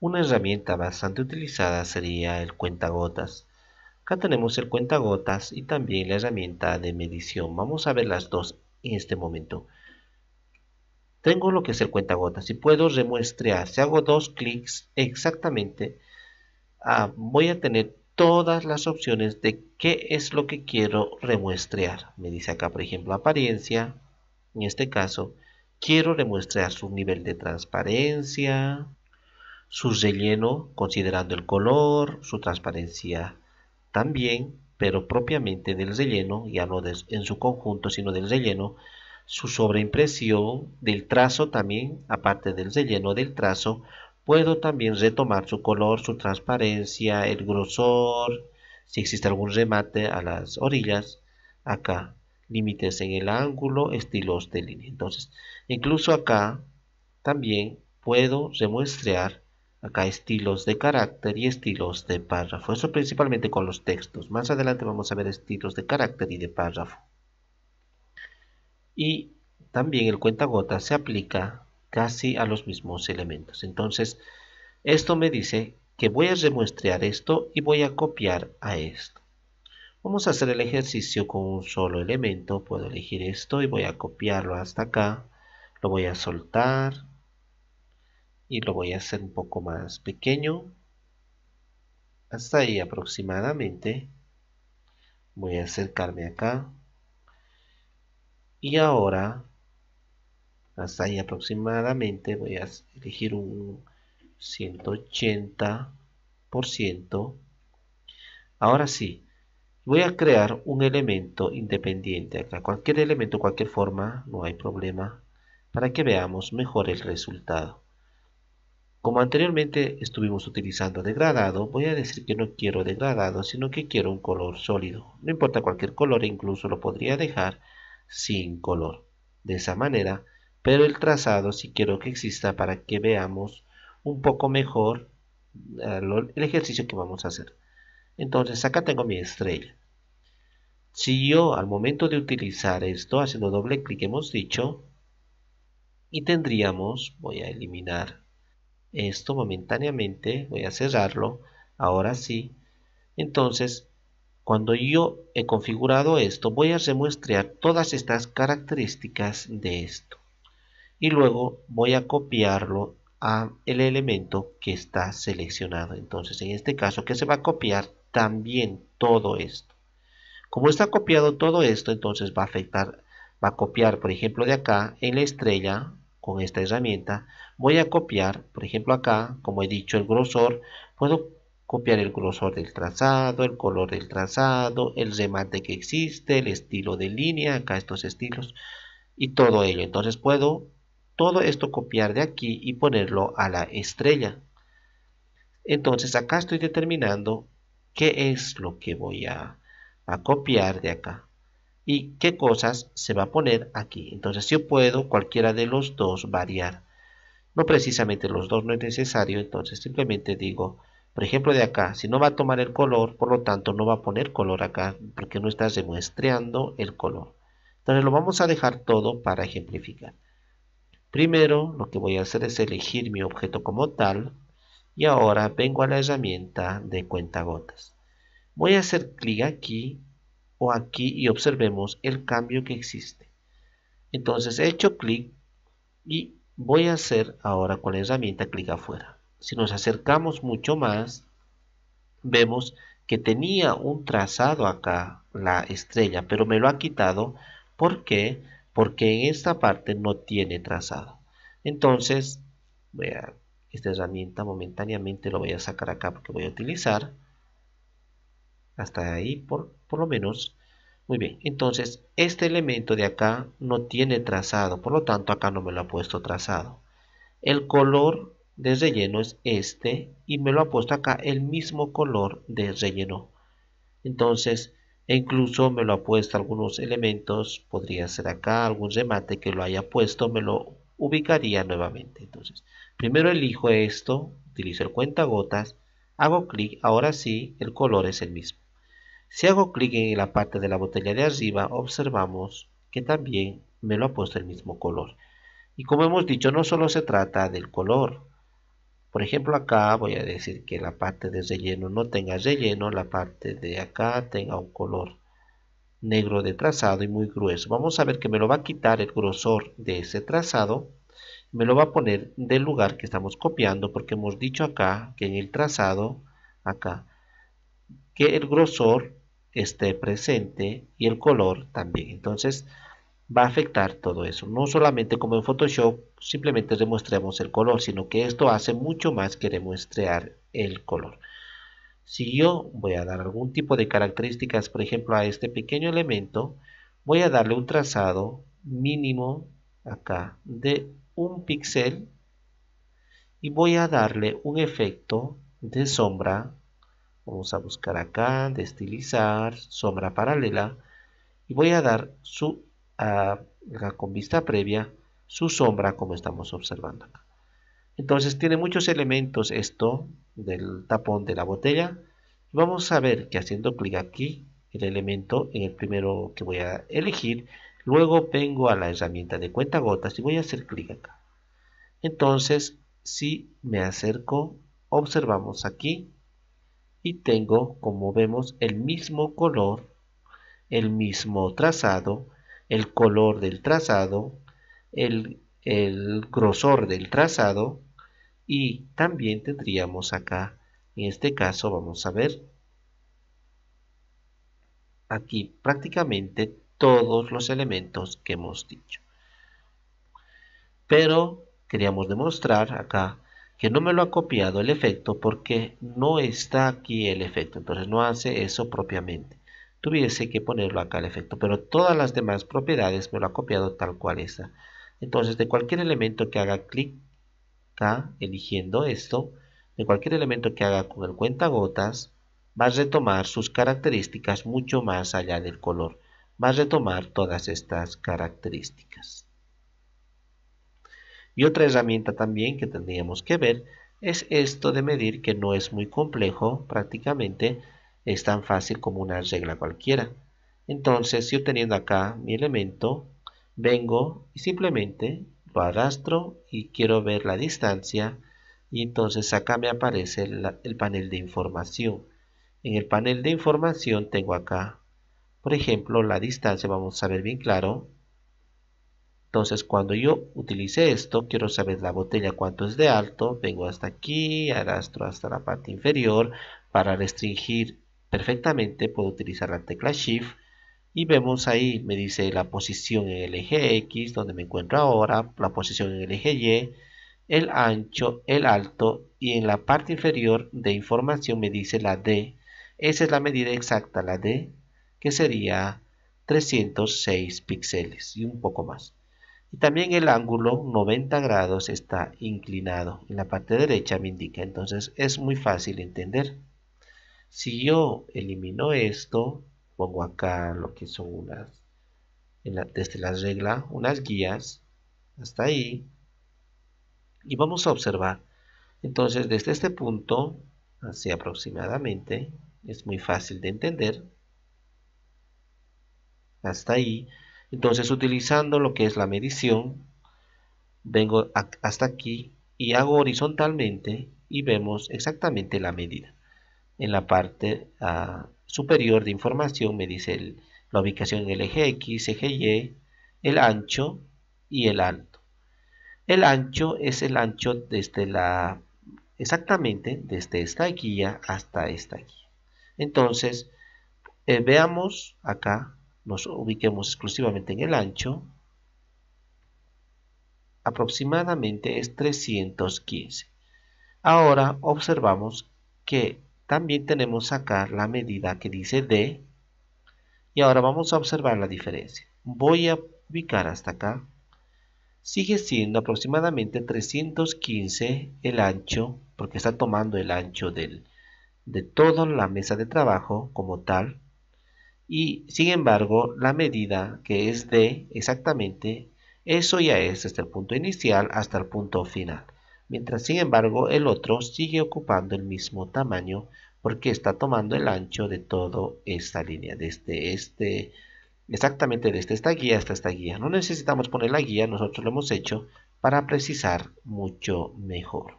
Una herramienta bastante utilizada sería el cuentagotas. Acá tenemos el cuentagotas y también la herramienta de medición. Vamos a ver las dos en este momento. Tengo lo que es el cuentagotas y puedo remuestrear. Si hago dos clics exactamente, ah, voy a tener todas las opciones de qué es lo que quiero remuestrear. Me dice acá, por ejemplo, apariencia. En este caso, quiero remuestrear su nivel de transparencia, su relleno considerando el color, su transparencia también, pero propiamente del relleno, ya no en su conjunto, sino del relleno, su sobreimpresión del trazo también, aparte del relleno del trazo, puedo también retomar su color, su transparencia, el grosor, si existe algún remate a las orillas, acá, límites en el ángulo, estilos de línea. Entonces, incluso acá también puedo remuestrear Acá estilos de carácter y estilos de párrafo. Eso principalmente con los textos. Más adelante vamos a ver estilos de carácter y de párrafo. Y también el cuentagota se aplica casi a los mismos elementos. Entonces, esto me dice que voy a remuestrear esto y voy a copiar a esto. Vamos a hacer el ejercicio con un solo elemento. Puedo elegir esto y voy a copiarlo hasta acá. Lo voy a soltar y lo voy a hacer un poco más pequeño hasta ahí aproximadamente voy a acercarme acá y ahora hasta ahí aproximadamente voy a elegir un 180 ahora sí voy a crear un elemento independiente acá cualquier elemento cualquier forma no hay problema para que veamos mejor el resultado como anteriormente estuvimos utilizando degradado, voy a decir que no quiero degradado, sino que quiero un color sólido. No importa cualquier color, incluso lo podría dejar sin color. De esa manera, pero el trazado sí quiero que exista para que veamos un poco mejor eh, el ejercicio que vamos a hacer. Entonces acá tengo mi estrella. Si yo al momento de utilizar esto, haciendo doble clic hemos dicho, y tendríamos, voy a eliminar esto momentáneamente, voy a cerrarlo, ahora sí. Entonces, cuando yo he configurado esto, voy a remuestrear todas estas características de esto. Y luego voy a copiarlo al el elemento que está seleccionado. Entonces, en este caso, que se va a copiar también todo esto. Como está copiado todo esto, entonces va a afectar, va a copiar, por ejemplo, de acá en la estrella, con esta herramienta voy a copiar por ejemplo acá como he dicho el grosor puedo copiar el grosor del trazado el color del trazado el remate que existe el estilo de línea acá estos estilos y todo ello entonces puedo todo esto copiar de aquí y ponerlo a la estrella entonces acá estoy determinando qué es lo que voy a, a copiar de acá y qué cosas se va a poner aquí. Entonces yo puedo cualquiera de los dos variar. No precisamente los dos no es necesario, entonces simplemente digo, por ejemplo de acá, si no va a tomar el color, por lo tanto no va a poner color acá porque no estás demuestreando el color. Entonces lo vamos a dejar todo para ejemplificar. Primero lo que voy a hacer es elegir mi objeto como tal y ahora vengo a la herramienta de gotas. Voy a hacer clic aquí o aquí y observemos el cambio que existe. Entonces he hecho clic y voy a hacer ahora con la herramienta clic afuera. Si nos acercamos mucho más, vemos que tenía un trazado acá la estrella, pero me lo ha quitado. ¿Por qué? Porque en esta parte no tiene trazado. Entonces, voy a, esta herramienta momentáneamente lo voy a sacar acá porque voy a utilizar. Hasta ahí por, por lo menos. Muy bien, entonces este elemento de acá no tiene trazado, por lo tanto acá no me lo ha puesto trazado. El color de relleno es este y me lo ha puesto acá el mismo color de relleno. Entonces, e incluso me lo ha puesto algunos elementos, podría ser acá algún remate que lo haya puesto, me lo ubicaría nuevamente. Entonces, primero elijo esto, utilizo el gotas. hago clic, ahora sí, el color es el mismo. Si hago clic en la parte de la botella de arriba, observamos que también me lo ha puesto el mismo color. Y como hemos dicho, no solo se trata del color. Por ejemplo, acá voy a decir que la parte de relleno no tenga relleno, la parte de acá tenga un color negro de trazado y muy grueso. Vamos a ver que me lo va a quitar el grosor de ese trazado. Me lo va a poner del lugar que estamos copiando porque hemos dicho acá que en el trazado, acá, que el grosor esté presente y el color también. Entonces va a afectar todo eso. No solamente como en Photoshop simplemente demostremos el color, sino que esto hace mucho más que demostrar el color. Si yo voy a dar algún tipo de características, por ejemplo a este pequeño elemento, voy a darle un trazado mínimo acá de un píxel y voy a darle un efecto de sombra Vamos a buscar acá, destilizar, sombra paralela. Y voy a dar su, con vista previa su sombra como estamos observando acá. Entonces tiene muchos elementos esto del tapón de la botella. Vamos a ver que haciendo clic aquí, el elemento en el primero que voy a elegir, luego vengo a la herramienta de cuenta gotas y voy a hacer clic acá. Entonces, si me acerco, observamos aquí y tengo, como vemos, el mismo color, el mismo trazado, el color del trazado, el, el grosor del trazado y también tendríamos acá, en este caso vamos a ver, aquí prácticamente todos los elementos que hemos dicho. Pero queríamos demostrar acá que no me lo ha copiado el efecto porque no está aquí el efecto, entonces no hace eso propiamente. Tuviese que ponerlo acá el efecto, pero todas las demás propiedades me lo ha copiado tal cual esa. Entonces de cualquier elemento que haga clic acá, eligiendo esto, de cualquier elemento que haga con el gotas. va a retomar sus características mucho más allá del color. Va a retomar todas estas características. Y otra herramienta también que tendríamos que ver es esto de medir que no es muy complejo prácticamente, es tan fácil como una regla cualquiera. Entonces yo teniendo acá mi elemento, vengo y simplemente lo arrastro y quiero ver la distancia y entonces acá me aparece el, el panel de información. En el panel de información tengo acá, por ejemplo, la distancia, vamos a ver bien claro, entonces, cuando yo utilice esto, quiero saber la botella cuánto es de alto. Vengo hasta aquí, arrastro hasta la parte inferior. Para restringir perfectamente, puedo utilizar la tecla Shift. Y vemos ahí, me dice la posición en el eje X, donde me encuentro ahora, la posición en el eje Y, el ancho, el alto, y en la parte inferior de información me dice la D. Esa es la medida exacta, la D, que sería 306 píxeles y un poco más. Y también el ángulo 90 grados está inclinado. En la parte derecha me indica. Entonces es muy fácil entender. Si yo elimino esto, pongo acá lo que son unas, en la, desde las reglas. unas guías, hasta ahí. Y vamos a observar. Entonces desde este punto, así aproximadamente, es muy fácil de entender. Hasta ahí. Entonces utilizando lo que es la medición, vengo hasta aquí y hago horizontalmente y vemos exactamente la medida. En la parte ah, superior de información me dice la ubicación en el eje X, eje Y, el ancho y el alto. El ancho es el ancho desde la exactamente desde esta guía hasta esta guía. Entonces, eh, veamos acá nos ubiquemos exclusivamente en el ancho, aproximadamente es 315. Ahora observamos que también tenemos acá la medida que dice D y ahora vamos a observar la diferencia. Voy a ubicar hasta acá. Sigue siendo aproximadamente 315 el ancho, porque está tomando el ancho del, de toda la mesa de trabajo como tal y sin embargo la medida que es de exactamente, eso ya es desde el punto inicial hasta el punto final, mientras sin embargo el otro sigue ocupando el mismo tamaño porque está tomando el ancho de toda esta línea, desde este, exactamente desde esta guía hasta esta guía. No necesitamos poner la guía, nosotros lo hemos hecho para precisar mucho mejor.